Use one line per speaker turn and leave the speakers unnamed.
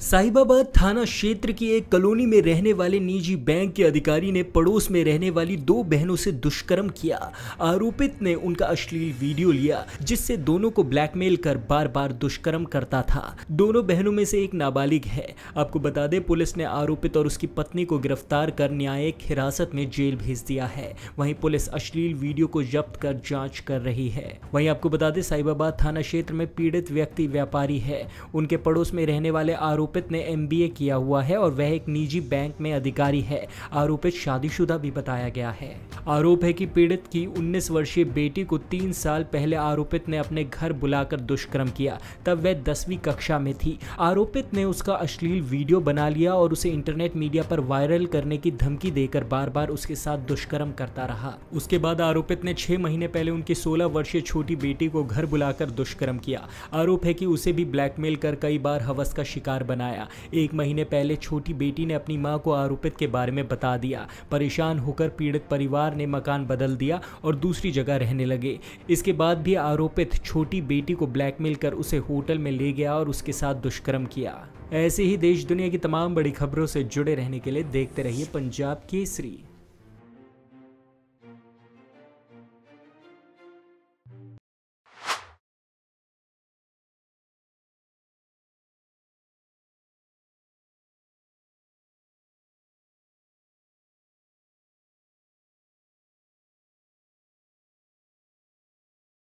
साहिबाबाद थाना क्षेत्र की एक कॉलोनी में रहने वाले निजी बैंक के अधिकारी ने पड़ोस में रहने वाली दो बहनों से दुष्कर्म किया आरोपित ने उनका अश्लील वीडियो लिया जिससे दोनों को ब्लैकमेल कर बार बार दुष्कर्म करता था दोनों बहनों में से एक नाबालिग है आपको बता दें पुलिस ने आरोपित और उसकी पत्नी को गिरफ्तार कर न्यायिक हिरासत में जेल भेज दिया है वहीं पुलिस अश्लील वीडियो को जब्त कर जाँच कर रही है वहीं आपको बता दें साहिबाबाद थाना क्षेत्र में पीड़ित व्यक्ति व्यापारी है उनके पड़ोस में रहने वाले आरोप आरोपित ने एम किया हुआ है और वह एक निजी बैंक में अधिकारी है आरोपित शादीशुदा भी बताया गया है आरोप है कि पीड़ित की 19 वर्षीय बेटी को तीन साल पहले आरोपित ने अपने घर बुलाकर दुष्कर्म किया तब वह दसवीं कक्षा में थी आरोपित ने उसका अश्लील वीडियो बना लिया और उसे इंटरनेट मीडिया पर वायरल करने की धमकी देकर बार बार उसके साथ दुष्कर्म करता रहा उसके बाद आरोपित ने छह महीने पहले उनकी सोलह वर्षीय छोटी बेटी को घर बुलाकर दुष्कर्म किया आरोप है की उसे भी ब्लैकमेल कर कई बार हवस का शिकार बना बनाया एक महीने पहले छोटी बेटी ने अपनी माँ को आरोपित के बारे में बता दिया परेशान होकर पीड़ित परिवार ने मकान बदल दिया और दूसरी जगह रहने लगे इसके बाद भी आरोपित छोटी बेटी को ब्लैकमेल कर उसे होटल में ले गया और उसके साथ दुष्कर्म किया ऐसे ही देश दुनिया की तमाम बड़ी खबरों से जुड़े रहने के लिए देखते रहिए पंजाब केसरी